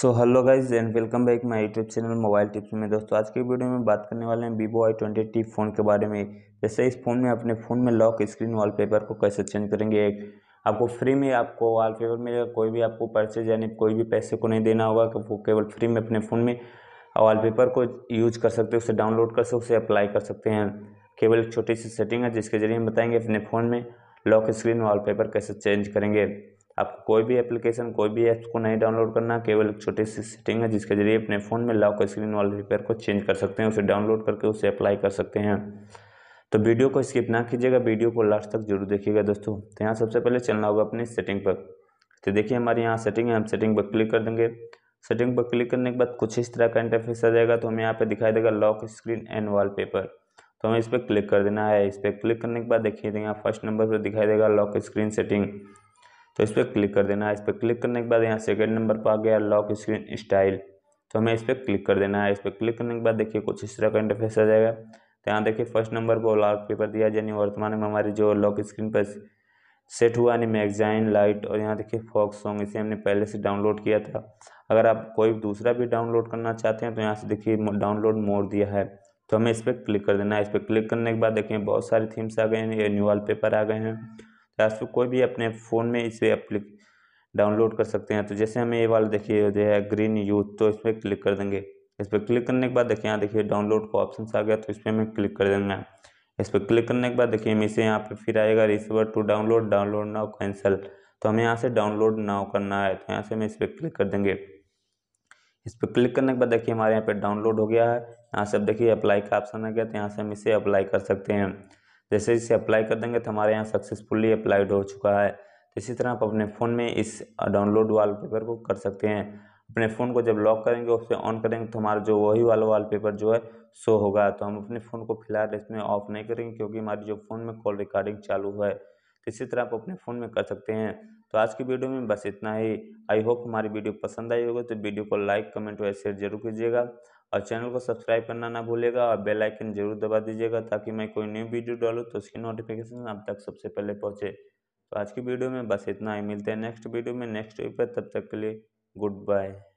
so hello guys and welcome back my YouTube channel mobile tips में दोस्तों आज के वीडियो में बात करने वाले हैं Vivo I twenty T phone के बारे में जैसे इस फ़ोन में अपने फ़ोन में लॉक स्क्रीन वॉलपेपर को कैसे चेंज करेंगे एक आपको फ्री में आपको वॉलपेपर मिलेगा कोई भी आपको परचेज यानी कोई भी पैसे को नहीं देना होगा कि वो केवल फ्री में अपने फ़ोन में वॉलपेपर को यूज कर सकते हैं उसे डाउनलोड कर सकते उसे अप्लाई कर सकते हैं केवल एक छोटी सी सेटिंग है जिसके जरिए हम बताएंगे अपने फ़ोन में लॉक स्क्रीन वाल कैसे चेंज करेंगे आपको कोई भी एप्लीकेशन कोई भी ऐप्स को नहीं डाउनलोड करना केवल एक छोटी सी सेटिंग है जिसके जरिए अपने फ़ोन में लॉक स्क्रीन वाले रिपेयर को चेंज कर सकते हैं उसे डाउनलोड करके उसे अप्लाई कर सकते हैं तो वीडियो को स्किप ना कीजिएगा वीडियो को लास्ट तक जरूर देखिएगा दोस्तों तो यहाँ सबसे पहले चलना होगा अपनी सेटिंग पर तो देखिए हमारे यहाँ सेटिंग है हम सेटिंग पर क्लिक कर देंगे सेटिंग पर क्लिक करने के बाद कुछ इस तरह का इंटरफेस आ जाएगा तो हमें यहाँ पे दिखाई देगा लॉक स्क्रीन एंड वॉलपेपर तो हमें इस पर क्लिक कर देना है इस पर क्लिक करने के बाद देखिए तो यहाँ फर्स्ट नंबर पर दिखाई देगा लॉक स्क्रीन सेटिंग तो इस पर क्लिक कर देना है इस पर क्लिक करने के बाद यहाँ सेकेंड नंबर पर आ गया लॉक स्क्रीन स्टाइल तो हमें इस पर क्लिक कर देना है इस पर क्लिक करने के बाद देखिए कुछ इस तरह का इंटरफेस आ जाएगा तो यहाँ देखिए फर्स्ट नंबर पर लॉक पेपर दिया यानी वर्तमान में हमारी जो लॉक स्क्रीन पर सेट हुआ यानी मैगजाइन लाइट और यहाँ देखिए फॉक्स सॉन्ग इसे हमने पहले से डाउनलोड किया था अगर आप कोई दूसरा भी डाउनलोड करना चाहते हैं तो यहाँ से देखिए डाउनलोड मोड दिया है तो हमें इस पर क्लिक कर देना है इस पर क्लिक करने के बाद देखिए बहुत सारी थीम्स आ गए हैं ये न्यू पेपर आ गए हैं या फिर कोई भी अपने फ़ोन में इसे अप्लिक डाउनलोड कर सकते हैं तो जैसे हमें ये वाला देखिए जो है ग्रीन यूथ तो इस पर क्लिक कर देंगे इस पर क्लिक करने के बाद देखिए यहाँ देखिए डाउनलोड का ऑप्शन आ गया तो इस पर हमें क्लिक कर देना है इस पर क्लिक करने के बाद देखिए हम इसे यहाँ पे फिर आएगा receiver to download download now cancel तो हमें यहाँ से डाउनलोड नाउ करना है तो यहाँ से हम इस पर क्लिक कर देंगे इस पर क्लिक करने के बाद देखिए हमारे यहाँ पर डाउनलोड हो गया है यहाँ से अब देखिए अप्लाई का ऑप्शन आ गया तो यहाँ से हम इसे अप्लाई कर सकते हैं जैसे इसे अप्लाई कर देंगे तो हमारे यहाँ सक्सेसफुली अप्लाइड हो चुका है तो इसी तरह आप अपने फ़ोन में इस डाउनलोड पेपर को कर सकते हैं अपने फ़ोन को जब लॉक करेंगे उसे ऑन करेंगे तो हमारा जो वही वाला वॉलपेपर जो है शो होगा तो हम अपने फ़ोन को फिलहाल इसमें ऑफ नहीं करेंगे क्योंकि हमारी जो फ़ोन में कॉल रिकॉर्डिंग चालू है किसी तरह आप अपने फ़ोन में कर सकते हैं तो आज की वीडियो में बस इतना ही आई होप हमारी वीडियो पसंद आई होगी तो वीडियो को लाइक कमेंट और शेयर जरूर कीजिएगा और चैनल को सब्सक्राइब करना ना भूलेगा और बेल आइकन जरूर दबा दीजिएगा ताकि मैं कोई न्यू वीडियो डालूँ तो उसकी नोटिफिकेशन आप तक सबसे पहले पहुँचे तो आज की वीडियो में बस इतना ही मिलते हैं नेक्स्ट वीडियो में नेक्स्ट वीक पर तब तक के लिए गुड बाय